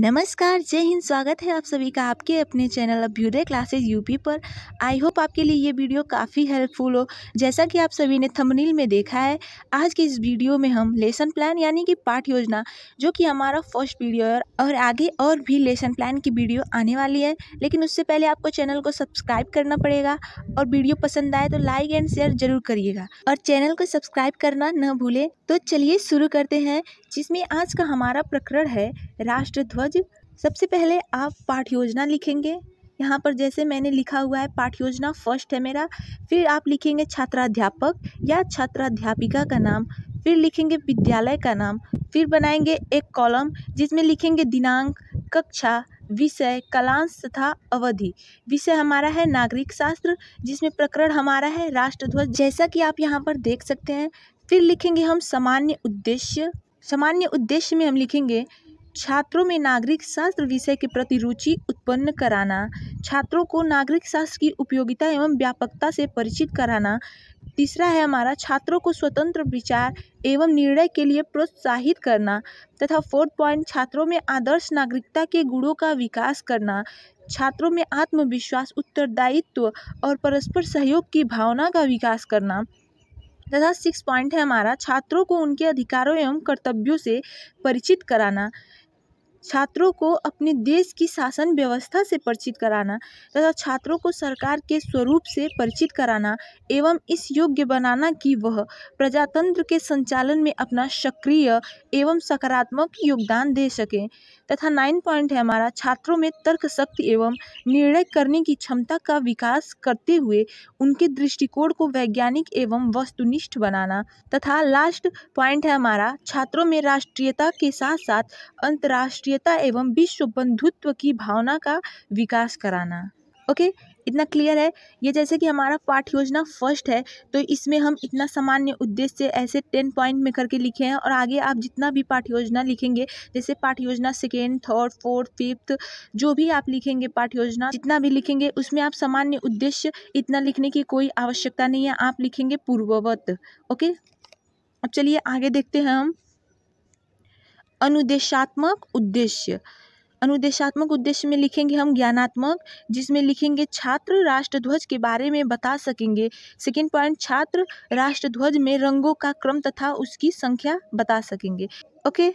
नमस्कार जय हिंद स्वागत है आप सभी का आपके अपने चैनल अभ्युदय क्लासेस यूपी पर आई होप आपके लिए ये वीडियो काफ़ी हेल्पफुल हो जैसा कि आप सभी ने थंबनेल में देखा है आज के इस वीडियो में हम लेसन प्लान यानी कि पाठ योजना जो कि हमारा फर्स्ट वीडियो है और आगे और भी लेसन प्लान की वीडियो आने वाली है लेकिन उससे पहले आपको चैनल को सब्सक्राइब करना पड़ेगा और वीडियो पसंद आए तो लाइक एंड शेयर जरूर करिएगा और चैनल को सब्सक्राइब करना न भूलें तो चलिए शुरू करते हैं जिसमें आज का हमारा प्रकरण है राष्ट्रध्वज सबसे पहले आप पाठ योजना लिखेंगे यहाँ पर जैसे मैंने लिखा हुआ है पाठ योजना फर्स्ट है मेरा फिर आप लिखेंगे छात्राध्यापक या छात्राध्यापिका का नाम फिर लिखेंगे विद्यालय का नाम फिर बनाएंगे एक कॉलम जिसमें लिखेंगे दिनांक कक्षा विषय कलांश तथा अवधि विषय हमारा है नागरिक शास्त्र जिसमें प्रकरण हमारा है राष्ट्रध्वज जैसा कि आप यहाँ पर देख सकते हैं फिर लिखेंगे हम सामान्य उद्देश्य सामान्य उद्देश्य में हम लिखेंगे छात्रों में नागरिक शास्त्र विषय के प्रति रुचि उत्पन्न कराना छात्रों को नागरिक शास्त्र की उपयोगिता एवं व्यापकता से परिचित कराना तीसरा है हमारा छात्रों को स्वतंत्र विचार एवं निर्णय के लिए प्रोत्साहित करना तथा फोर्थ पॉइंट छात्रों में आदर्श नागरिकता के गुणों का विकास करना छात्रों में आत्मविश्वास उत्तरदायित्व और परस्पर सहयोग की भावना का विकास करना तथा सिक्स पॉइंट है हमारा छात्रों को उनके अधिकारों एवं कर्तव्यों से परिचित कराना छात्रों को अपने देश की शासन व्यवस्था से परिचित कराना तथा छात्रों को सरकार के स्वरूप से परिचित कराना एवं इस योग्य बनाना कि वह प्रजातंत्र के संचालन में अपना सक्रिय एवं सकारात्मक योगदान दे सकें तथा नाइन पॉइंट है हमारा छात्रों में तर्क शक्ति एवं निर्णय करने की क्षमता का विकास करते हुए उनके दृष्टिकोण को वैज्ञानिक एवं वस्तुनिष्ठ बनाना तथा लास्ट पॉइंट है हमारा छात्रों में राष्ट्रीयता के साथ साथ अंतर्राष्ट्रीयता एवं विश्व बंधुत्व की भावना का विकास कराना ओके इतना क्लियर है ये जैसे कि हमारा पाठ योजना फर्स्ट है तो इसमें हम इतना सामान्य उद्देश्य ऐसे टेन पॉइंट में करके लिखे हैं और आगे आप जितना भी पाठ योजना लिखेंगे जैसे पाठ योजना सेकेंड थर्ड फोर्थ फिफ्थ जो भी आप लिखेंगे पाठ योजना जितना भी लिखेंगे उसमें आप सामान्य उद्देश्य इतना लिखने की कोई आवश्यकता नहीं है आप लिखेंगे पूर्ववत ओके अब चलिए आगे देखते हैं हम अनुदेशात्मक उद्देश्य अनुदेशात्मक उद्देश्य में लिखेंगे हम ज्ञानात्मक जिसमें लिखेंगे छात्र राष्ट्र ध्वज के बारे में बता सकेंगे सेकेंड पॉइंट छात्र राष्ट्र ध्वज में रंगों का क्रम तथा उसकी संख्या बता सकेंगे ओके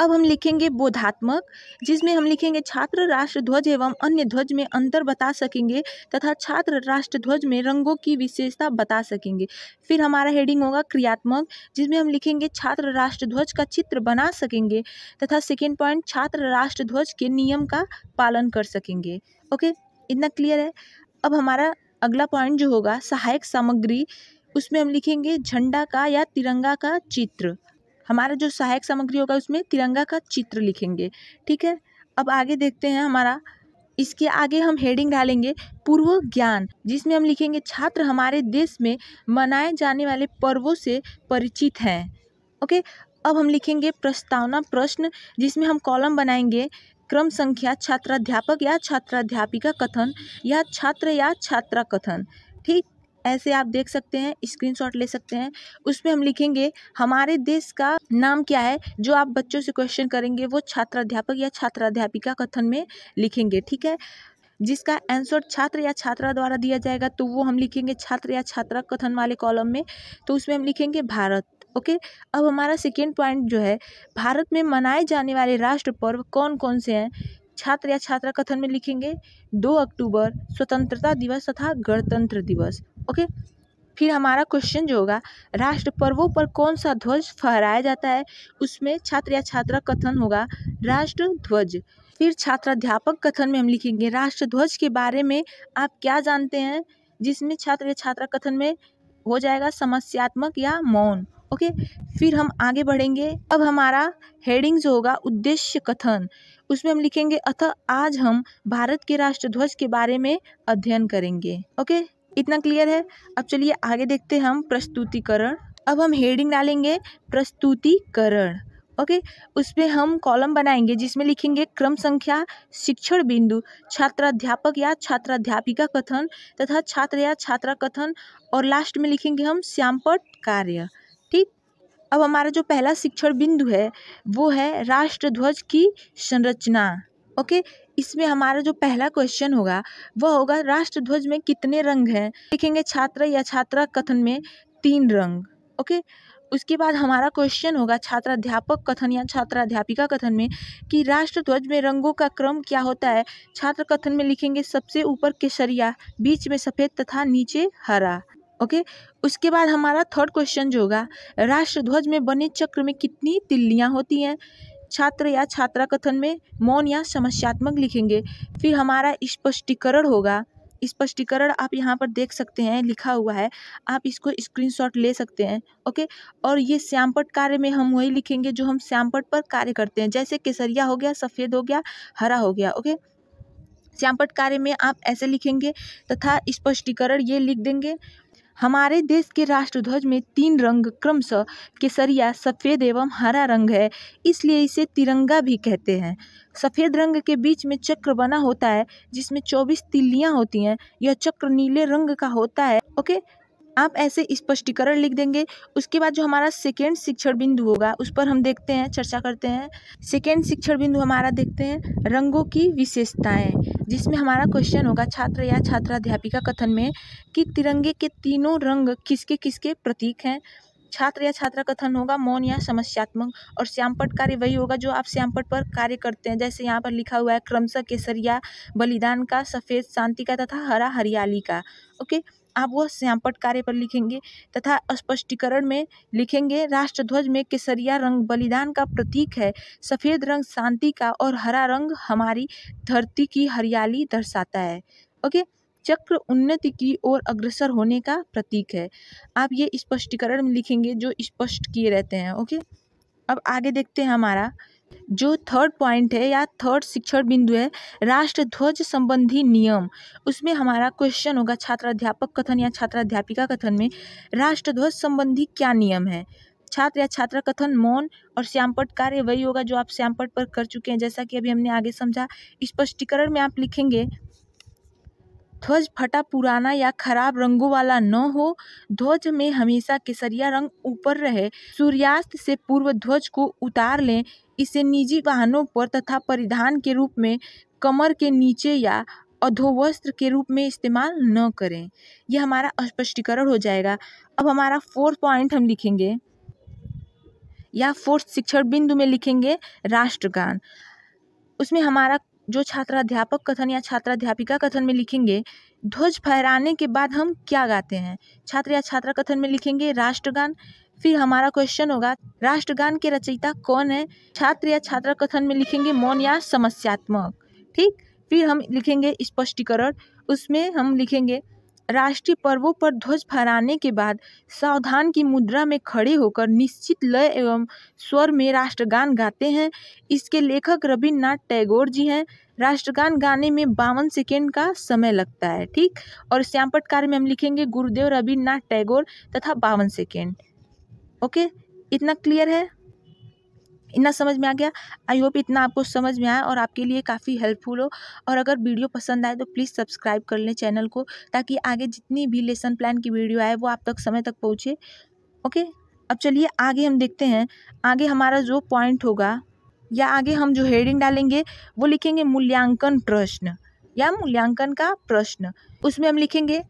अब हम लिखेंगे बोधात्मक जिसमें हम लिखेंगे छात्र राष्ट्र ध्वज एवं अन्य ध्वज में अंतर बता सकेंगे तथा छात्र राष्ट्र ध्वज में रंगों की विशेषता बता सकेंगे फिर हमारा हेडिंग होगा क्रियात्मक जिसमें हम लिखेंगे छात्र राष्ट्र ध्वज का चित्र बना सकेंगे तथा सेकेंड पॉइंट छात्र राष्ट्र ध्वज के नियम का पालन कर सकेंगे ओके इतना क्लियर है अब हमारा अगला पॉइंट जो होगा सहायक सामग्री उसमें हम लिखेंगे झंडा का या तिरंगा का चित्र हमारा जो सहायक सामग्री होगा उसमें तिरंगा का चित्र लिखेंगे ठीक है अब आगे देखते हैं हमारा इसके आगे हम हेडिंग डालेंगे पूर्व ज्ञान जिसमें हम लिखेंगे छात्र हमारे देश में मनाए जाने वाले पर्वों से परिचित हैं ओके अब हम लिखेंगे प्रस्तावना प्रश्न जिसमें हम कॉलम बनाएंगे क्रम संख्या छात्राध्यापक या छात्राध्यापिका कथन या छात्र या छात्रा कथन ठीक ऐसे आप देख सकते हैं स्क्रीनशॉट ले सकते हैं उसमें हम लिखेंगे हमारे देश का नाम क्या है जो आप बच्चों से क्वेश्चन करेंगे वो छात्राध्यापक या छात्राध्यापिका कथन में लिखेंगे ठीक है जिसका आंसर छात्र या छात्रा द्वारा दिया जाएगा तो वो हम लिखेंगे छात्र या छात्रा कथन वाले कॉलम में तो उसमें हम लिखेंगे भारत ओके अब हमारा सेकेंड पॉइंट जो है भारत में मनाए जाने वाले राष्ट्र पर्व कौन कौन से हैं छात्र या छात्रा कथन में लिखेंगे दो अक्टूबर स्वतंत्रता दिवस तथा गणतंत्र दिवस ओके फिर हमारा क्वेश्चन जो होगा राष्ट्र पर्वों पर कौन सा ध्वज फहराया जाता है उसमें छात्र या छात्रा कथन होगा राष्ट्र ध्वज फिर छात्राध्यापक कथन में हम लिखेंगे राष्ट्र ध्वज के बारे में आप क्या जानते हैं जिसमें छात्र या छात्रा कथन में हो जाएगा समस्यात्मक या मौन ओके फिर हम आगे बढ़ेंगे अब हमारा हेडिंग जो होगा उद्देश्य कथन उसमें हम लिखेंगे अतः आज हम भारत के राष्ट्र ध्वज के बारे में अध्ययन करेंगे ओके इतना क्लियर है अब चलिए आगे देखते हैं हम प्रस्तुतिकरण अब हम हेडिंग डालेंगे प्रस्तुतिकरण ओके उस पर हम कॉलम बनाएंगे जिसमें लिखेंगे क्रम संख्या शिक्षण बिंदु छात्राध्यापक या छात्राध्यापिका कथन तथा छात्र या छात्रा कथन और लास्ट में लिखेंगे हम श्यामपट कार्य ठीक अब हमारा जो पहला शिक्षण बिंदु है वो है राष्ट्रध्वज की संरचना ओके इसमें हमारा जो पहला क्वेश्चन होगा वह होगा राष्ट्र ध्वज में कितने रंग हैं लिखेंगे छात्र या छात्रा कथन में तीन रंग ओके उसके बाद हमारा क्वेश्चन होगा छात्राध्यापक कथन या छात्राध्यापिका कथन में कि राष्ट्र ध्वज में रंगों का क्रम क्या होता है छात्र कथन में लिखेंगे सबसे ऊपर केसरिया बीच में सफ़ेद तथा नीचे हरा ओके उसके बाद हमारा थर्ड क्वेश्चन जो होगा राष्ट्र ध्वज में बने चक्र में कितनी तिल्लियाँ होती हैं छात्र या छात्रा कथन में मौन या समस्यात्मक लिखेंगे फिर हमारा स्पष्टीकरण होगा स्पष्टीकरण आप यहाँ पर देख सकते हैं लिखा हुआ है आप इसको स्क्रीनशॉट ले सकते हैं ओके और ये श्यामपट कार्य में हम वही लिखेंगे जो हम श्यामपट पर कार्य करते हैं जैसे केसरिया हो गया सफ़ेद हो गया हरा हो गया ओके श्यामपट कार्य में आप ऐसे लिखेंगे तथा स्पष्टीकरण ये लिख देंगे हमारे देश के राष्ट्रध्वज में तीन रंग क्रमशः केसरिया सफ़ेद एवं हरा रंग है इसलिए इसे तिरंगा भी कहते हैं सफ़ेद रंग के बीच में चक्र बना होता है जिसमें चौबीस तिल्लियाँ होती हैं यह चक्र नीले रंग का होता है ओके आप ऐसे स्पष्टीकरण लिख देंगे उसके बाद जो हमारा सेकेंड शिक्षण बिंदु होगा उस पर हम देखते हैं चर्चा करते हैं सेकेंड शिक्षण बिंदु हमारा देखते हैं रंगों की विशेषताएं जिसमें हमारा क्वेश्चन होगा छात्र या छात्राध्यापिका कथन में कि तिरंगे के तीनों रंग किसके किसके प्रतीक हैं छात्र या छात्रा कथन होगा मौन या समस्यात्मक और श्यामपट कार्य वही होगा जो आप श्यामपट पर कार्य करते हैं जैसे यहाँ पर लिखा हुआ है क्रमशः केसरिया बलिदान का सफ़ेद शांति का तथा हरा हरियाली का ओके आप वह श्यामपट कार्य पर लिखेंगे तथा स्पष्टीकरण में लिखेंगे राष्ट्रध्वज में केसरिया रंग बलिदान का प्रतीक है सफ़ेद रंग शांति का और हरा रंग हमारी धरती की हरियाली दर्शाता है ओके चक्र उन्नति की ओर अग्रसर होने का प्रतीक है आप ये स्पष्टीकरण में लिखेंगे जो स्पष्ट किए रहते हैं ओके अब आगे देखते हैं हमारा जो थर्ड पॉइंट है या थर्ड शिक्षण बिंदु है राष्ट्र ध्वज संबंधी नियम उसमें हमारा क्वेश्चन होगा छात्र अध्यापक कथन या छात्र अध्यापिका कथन में राष्ट्र ध्वज संबंधी क्या नियम है छात्र या छात्रा कथन मौन और श्यामपट कार्य वही होगा जो आप श्यामपट पर कर चुके हैं जैसा कि अभी हमने आगे समझा स्पष्टीकरण में आप लिखेंगे ध्वज फटा पुराना या खराब रंगों वाला न हो ध्वज में हमेशा केसरिया रंग ऊपर रहे सूर्यास्त से पूर्व ध्वज को उतार लें इसे निजी वाहनों पर तथा परिधान के रूप में कमर के नीचे या अधोवस्त्र के रूप में इस्तेमाल न करें यह हमारा स्पष्टीकरण हो जाएगा अब हमारा फोर्थ पॉइंट हम लिखेंगे या फोर्थ शिक्षण बिंदु में लिखेंगे राष्ट्रगान उसमें हमारा जो छात्राध्यापक कथन या छात्राध्यापिका कथन में लिखेंगे ध्वज फहराने के बाद हम क्या गाते हैं छात्र या छात्रा कथन में लिखेंगे राष्ट्रगान फिर हमारा क्वेश्चन होगा राष्ट्रगान के रचयिता कौन है छात्र या छात्रा कथन में लिखेंगे मौन या समस्यात्मक ठीक फिर हम लिखेंगे स्पष्टीकरण उसमें हम लिखेंगे राष्ट्रीय पर्वों पर ध्वज फहराने के बाद सावधान की मुद्रा में खड़े होकर निश्चित लय एवं स्वर में राष्ट्रगान गाते हैं इसके लेखक रविन्द्रनाथ टैगोर जी हैं राष्ट्रगान गाने में बावन सेकेंड का समय लगता है ठीक और श्यामपट कार्य में हम लिखेंगे गुरुदेव रविन्द्रनाथ टैगोर तथा बावन सेकेंड ओके इतना क्लियर है इतना समझ में आ गया आई होप इतना आपको समझ में आया और आपके लिए काफ़ी हेल्पफुल हो और अगर वीडियो पसंद आए तो प्लीज़ सब्सक्राइब कर लें चैनल को ताकि आगे जितनी भी लेसन प्लान की वीडियो आए वो आप तक समय तक पहुँचे ओके अब चलिए आगे हम देखते हैं आगे हमारा जो पॉइंट होगा या आगे हम जो हेडिंग डालेंगे वो लिखेंगे मूल्यांकन प्रश्न या मूल्यांकन का प्रश्न उसमें हम लिखेंगे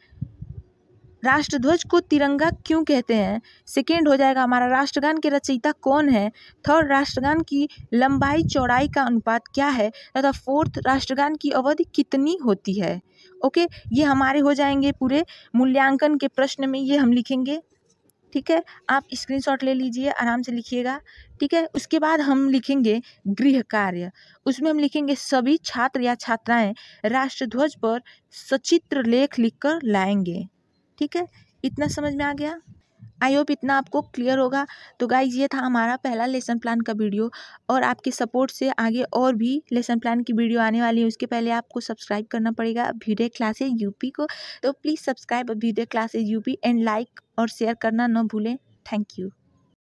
राष्ट्रध्वज को तिरंगा क्यों कहते हैं सेकेंड हो जाएगा हमारा राष्ट्रगान के रचयिता कौन है थर्ड राष्ट्रगान की लंबाई चौड़ाई का अनुपात क्या है तथा फोर्थ राष्ट्रगान की अवधि कितनी होती है ओके ये हमारे हो जाएंगे पूरे मूल्यांकन के प्रश्न में ये हम लिखेंगे ठीक है आप स्क्रीनशॉट ले लीजिए आराम से लिखिएगा ठीक है उसके बाद हम लिखेंगे गृह कार्य उसमें हम लिखेंगे सभी छात्र या छात्राएं राष्ट्रध्वज पर सचित्र लेख लिखकर लाएंगे ठीक है इतना समझ में आ गया आई होप इतना आपको क्लियर होगा तो गाइज ये था हमारा पहला लेसन प्लान का वीडियो और आपके सपोर्ट से आगे और भी लेसन प्लान की वीडियो आने वाली है उसके पहले आपको सब्सक्राइब करना पड़ेगा वीडियो क्लासेज यूपी को तो please subscribe Bhide classes UP and like और शेयर करना ना भूलें थैंक यू